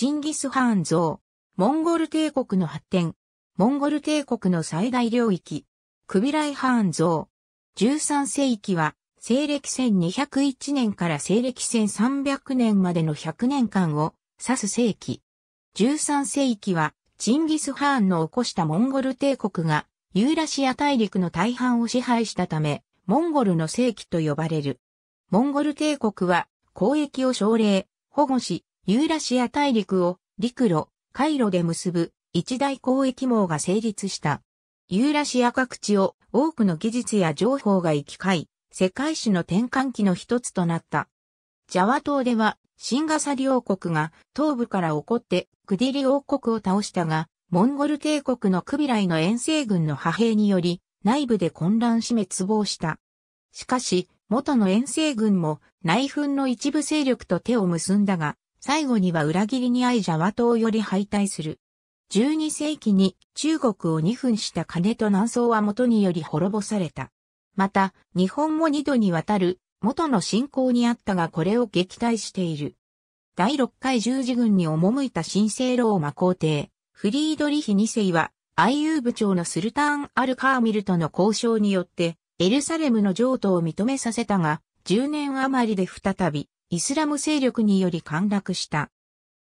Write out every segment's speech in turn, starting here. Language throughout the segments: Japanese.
チンギス・ハーン像、モンゴル帝国の発展、モンゴル帝国の最大領域、クビライ・ハーン像、13世紀は、西暦1201年から西暦1300年までの100年間を指す世紀。13世紀は、チンギス・ハーンの起こしたモンゴル帝国が、ユーラシア大陸の大半を支配したため、モンゴルの世紀と呼ばれる。モンゴル帝国は、交易を奨励、保護し、ユーラシア大陸を陸路、海路で結ぶ一大交易網が成立した。ユーラシア各地を多くの技術や情報が行き交い、世界史の転換期の一つとなった。ジャワ島では、シンガサリ王国が東部から起こってクディリ王国を倒したが、モンゴル帝国のクビライの遠征軍の派兵により、内部で混乱し滅亡した。しかし、元の遠征軍も内紛の一部勢力と手を結んだが、最後には裏切りに遭いジャワ島より敗退する。12世紀に中国を2分した金と南宋は元により滅ぼされた。また、日本も2度にわたる元の信仰にあったがこれを撃退している。第6回十字軍に赴いた神聖ローマ皇帝、フリードリヒ2世は、IU 部長のスルターン・アル・カーミルとの交渉によって、エルサレムの譲渡を認めさせたが、10年余りで再び、イスラム勢力により陥落した。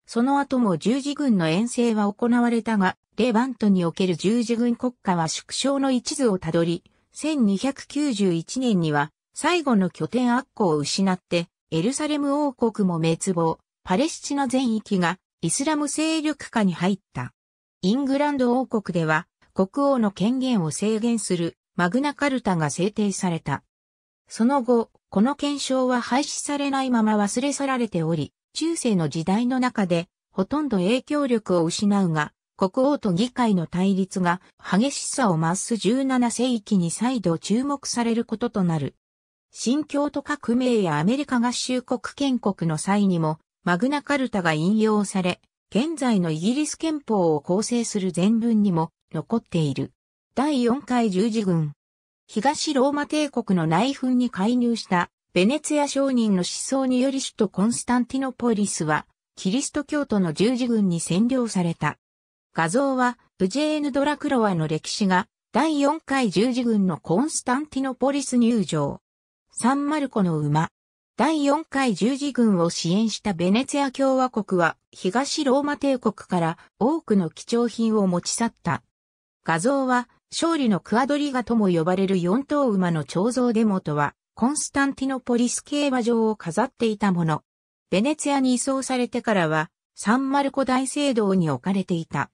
その後も十字軍の遠征は行われたが、レバントにおける十字軍国家は縮小の一途をたどり、1291年には最後の拠点悪行を失って、エルサレム王国も滅亡、パレスチナ全域がイスラム勢力下に入った。イングランド王国では国王の権限を制限するマグナカルタが制定された。その後、この検証は廃止されないまま忘れ去られており、中世の時代の中で、ほとんど影響力を失うが、国王と議会の対立が激しさを増す17世紀に再度注目されることとなる。新京都革命やアメリカ合衆国建国の際にも、マグナカルタが引用され、現在のイギリス憲法を構成する全文にも残っている。第4回十字軍。東ローマ帝国の内紛に介入したベネツィア商人の思想により首都コンスタンティノポリスはキリスト教徒の十字軍に占領された。画像はウジェーヌ・ドラクロワの歴史が第4回十字軍のコンスタンティノポリス入場。サンマルコの馬。第4回十字軍を支援したベネツィア共和国は東ローマ帝国から多くの貴重品を持ち去った。画像は勝利のクアドリガとも呼ばれる四頭馬の彫像デモとは、コンスタンティノポリス競馬場を飾っていたもの。ベネツィアに移送されてからは、サンマルコ大聖堂に置かれていた。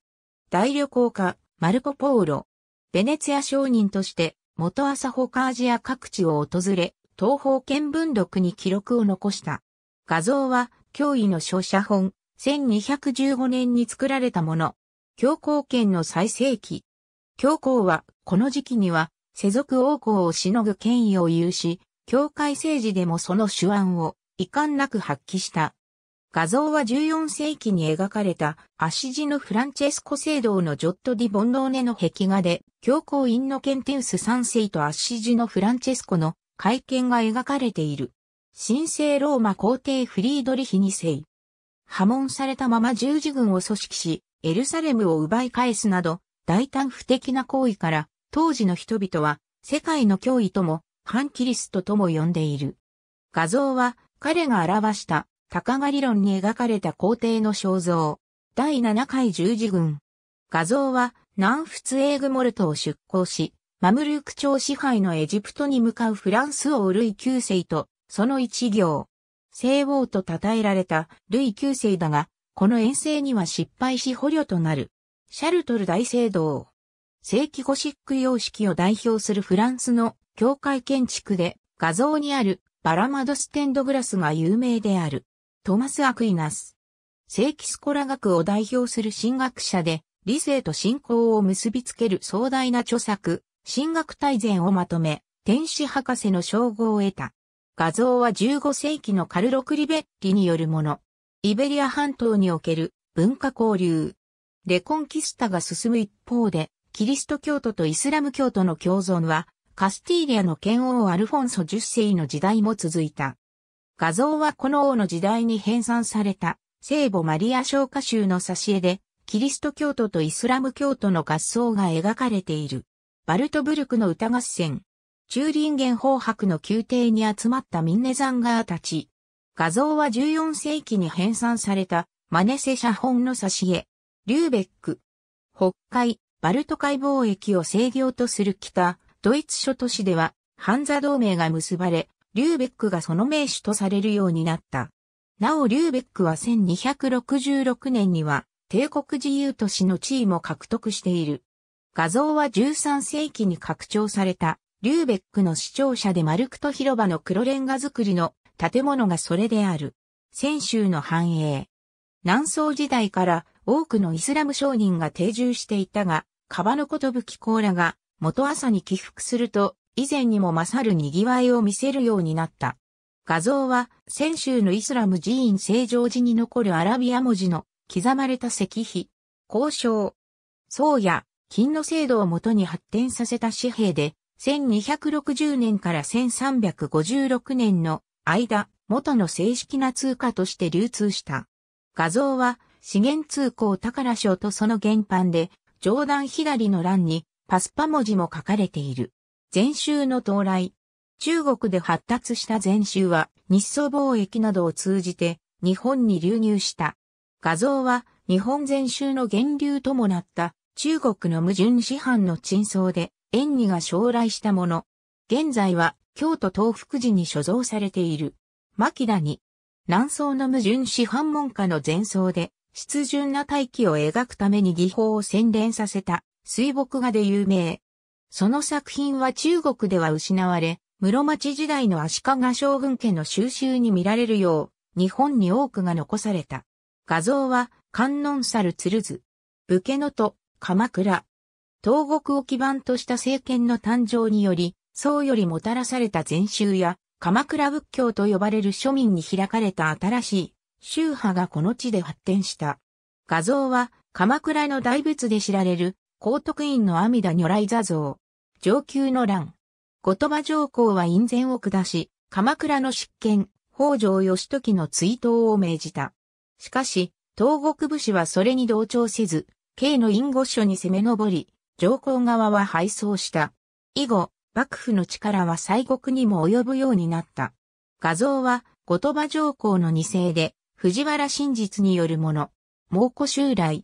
大旅行家、マルコ・ポーロ。ベネツィア商人として、元朝カアジア各地を訪れ、東方見聞録に記録を残した。画像は、脅威の書写本、1215年に作られたもの。教皇権の最盛期、教皇は、この時期には、世俗王公をしのぐ権威を有し、教会政治でもその手腕を遺憾なく発揮した。画像は14世紀に描かれた、アシジのフランチェスコ聖堂のジョット・ディ・ボンドーネの壁画で、教皇インノケンテウス3世とアシジのフランチェスコの会見が描かれている。神聖ローマ皇帝フリードリヒ2世。破門されたまま十字軍を組織し、エルサレムを奪い返すなど、大胆不敵な行為から、当時の人々は、世界の脅威とも、反キリストとも呼んでいる。画像は、彼が表した、高が理論に描かれた皇帝の肖像。第7回十字軍。画像は、南仏エーグモルトを出港し、マムルーク朝支配のエジプトに向かうフランス王ルイ9世と、その一行。聖王と称えられたルイ9世だが、この遠征には失敗し捕虜となる。シャルトル大聖堂。正規ゴシック様式を代表するフランスの教会建築で画像にあるバラマドステンドグラスが有名である。トマス・アクイナス。正規スコラ学を代表する神学者で理性と信仰を結びつける壮大な著作、神学大全をまとめ、天使博士の称号を得た。画像は15世紀のカルロ・クリベッリによるもの。イベリア半島における文化交流。レコンキスタが進む一方で、キリスト教徒とイスラム教徒の共存は、カスティーリアの剣王アルフォンソ10世の時代も続いた。画像はこの王の時代に編纂された、聖母マリア昇華集の挿絵で、キリスト教徒とイスラム教徒の合奏が描かれている。バルトブルクの歌合戦。ンゲン宝博の宮廷に集まったミンネザンガーたち。画像は14世紀に編纂されたマネセ写本の挿絵。リューベック、北海、バルト海貿易を制御とする北、ドイツ諸都市では、ハンザ同盟が結ばれ、リューベックがその名手とされるようになった。なおリューベックは1266年には、帝国自由都市の地位も獲得している。画像は13世紀に拡張された、リューベックの視聴者でマルクト広場の黒レンガ造りの建物がそれである。泉州の繁栄。南宋時代から多くのイスラム商人が定住していたが、カバのことぶきーラが元朝に起伏すると、以前にも勝る賑わいを見せるようになった。画像は、先週のイスラム寺院成城寺に残るアラビア文字の刻まれた石碑、交渉、宗や金の制度をもとに発展させた紙幣で、1260年から1356年の間、元の正式な通貨として流通した。画像は、資源通行宝章とその原版で、上段左の欄にパスパ文字も書かれている。禅宗の到来。中国で発達した禅宗は日ソ貿易などを通じて日本に流入した。画像は日本禅宗の源流ともなった中国の矛盾師範の陳層で縁技が将来したもの。現在は京都東福寺に所蔵されている。牧田に南宋の矛盾師範門下の前奏で湿潤な大気を描くために技法を洗練させた水墨画で有名。その作品は中国では失われ、室町時代の足利将軍家の収集に見られるよう、日本に多くが残された。画像は、観音猿鶴図、武家のと、鎌倉。東国を基盤とした政権の誕生により、僧よりもたらされた禅宗や、鎌倉仏教と呼ばれる庶民に開かれた新しい宗派がこの地で発展した。画像は鎌倉の大仏で知られる高徳院の阿弥陀如来座像。上級の乱。後鳥羽上皇は院前を下し、鎌倉の執権、北条義時の追悼を命じた。しかし、東国武士はそれに同調せず、慶の院御所に攻め上り、上皇側は敗走した。以後、幕府の力は西国にも及ぶようになった。画像は、後鳥羽上皇の二世で、藤原真実によるもの。猛虎襲来。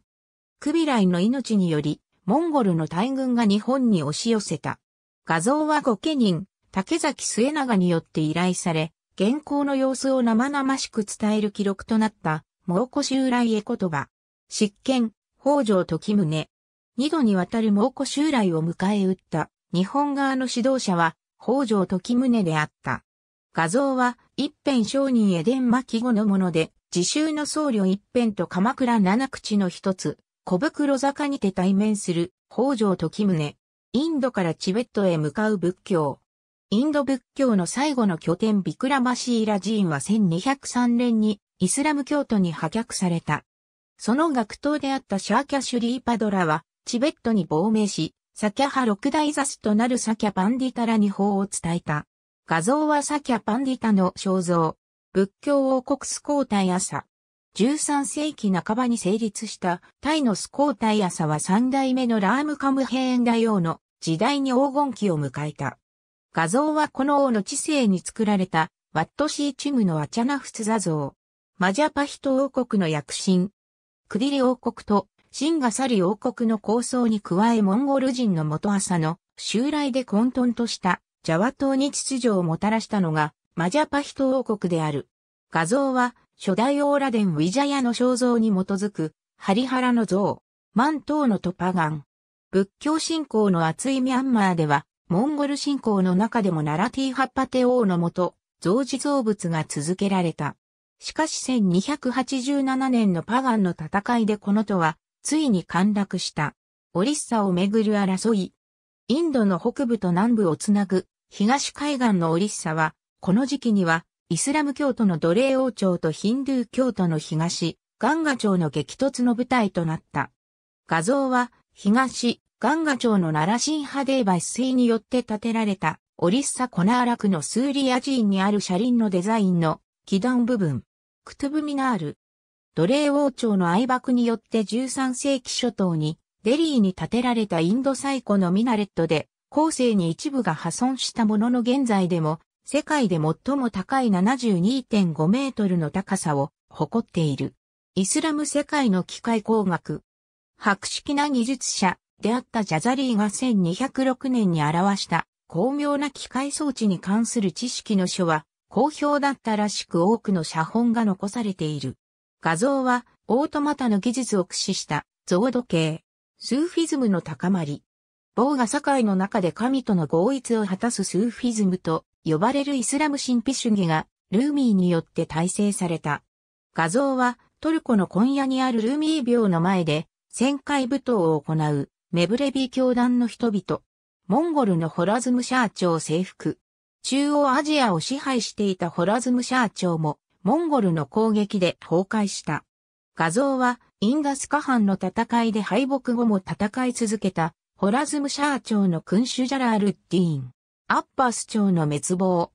クビライの命により、モンゴルの大軍が日本に押し寄せた。画像は御家人、竹崎末長によって依頼され、現行の様子を生々しく伝える記録となった、猛虎襲来へ言葉。執権、北条時宗。二度にわたる猛虎襲来を迎え撃った、日本側の指導者は、北条時宗であった。画像は、一辺商人へ伝巻後のもので、自習の僧侶一辺と鎌倉七口の一つ、小袋坂にて対面する北条時宗。インドからチベットへ向かう仏教。インド仏教の最後の拠点ビクラマシーラ寺院は1203年にイスラム教徒に破却された。その学徒であったシャーキャシュリーパドラはチベットに亡命し、サキャ派六大雑となるサキャパンディタラに法を伝えた。画像はサキャパンディタの肖像。仏教王国スコータイ朝。13世紀半ばに成立したタイのスコータイ朝は3代目のラームカムヘーン大王の時代に黄金期を迎えた。画像はこの王の知性に作られたワットシーチムのアチャナフツザ像。マジャパヒト王国の躍進。クディリ王国とシンガサリ王国の構想に加えモンゴル人の元朝の襲来で混沌としたジャワ島に秩序をもたらしたのがマジャパヒト王国である。画像は、初代オーラデン・ウィジャヤの肖像に基づく、ハリハラの像、トーのトパガン。仏教信仰の厚いミャンマーでは、モンゴル信仰の中でもナラティハッパテ王のもと、造事造物が続けられた。しかし1287年のパガンの戦いでこの都は、ついに陥落した。オリッサをめぐる争い。インドの北部と南部をつなぐ、東海岸のオリッサは、この時期には、イスラム教徒の奴隷王朝とヒンドゥー教徒の東、ガンガ朝の激突の舞台となった。画像は、東、ガンガ朝のナラシンハデーバ一水によって建てられた、オリッサコナーラクのスーリア寺院にある車輪のデザインの基段部分、クトゥブミナール。奴隷王朝の愛爆によって13世紀初頭に、デリーに建てられたインド最古のミナレットで、後世に一部が破損したものの現在でも世界で最も高い72.5メートルの高さを誇っている。イスラム世界の機械工学。博識な技術者であったジャザリーが1206年に表した巧妙な機械装置に関する知識の書は好評だったらしく多くの写本が残されている。画像はオートマタの技術を駆使した造土系、スーフィズムの高まり。某が界の中で神との合一を果たすスーフィズムと呼ばれるイスラム神秘主義がルーミーによって体制された。画像はトルコの今夜にあるルーミー廟の前で旋回舞踏を行うメブレビー教団の人々。モンゴルのホラズムシャー朝征服。中央アジアを支配していたホラズムシャー朝もモンゴルの攻撃で崩壊した。画像はインダスカハンの戦いで敗北後も戦い続けたホラズムシャー朝の君主ジャラールディーン。アッバス朝の滅亡。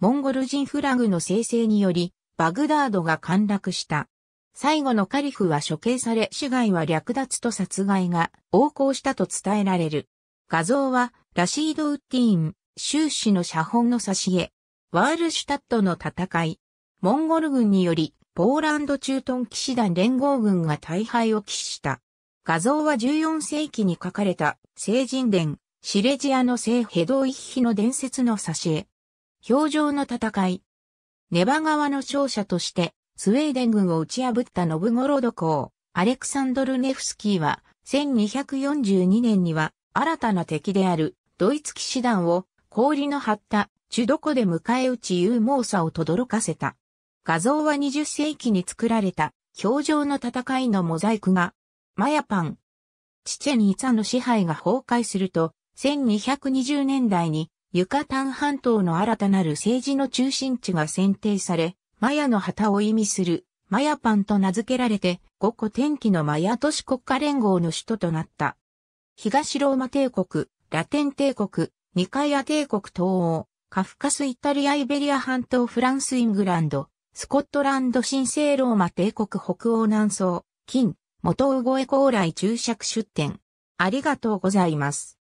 モンゴル人フラグの生成により、バグダードが陥落した。最後のカリフは処刑され、死骸は略奪と殺害が横行したと伝えられる。画像は、ラシード・ウッディーン、終始の写本の挿絵。ワールシュタットの戦い。モンゴル軍により、ポーランド駐屯騎士団連合軍が大敗を喫した。画像は14世紀に書かれた聖人伝シレジアの聖ヘド一ヒの伝説の挿絵。表情の戦い。ネバ川の勝者として、スウェーデン軍を打ち破ったノブゴロド公、アレクサンドル・ネフスキーは、1242年には、新たな敵である、ドイツ騎士団を、氷の張った、チュドコで迎え撃ち勇猛さを轟かせた。画像は20世紀に作られた、表情の戦いのモザイクが、マヤパン。チチェニーツァの支配が崩壊すると、1220年代にユカタン半島の新たなる政治の中心地が選定され、マヤの旗を意味するマヤパンと名付けられて、5個天気のマヤ都市国家連合の首都となった。東ローマ帝国、ラテン帝国、ニカイア帝国東欧、カフカスイタリアイベリア半島フランスイングランド、スコットランド新生ローマ帝国北欧南宋、金、元ウゴエ高来注釈出展。ありがとうございます。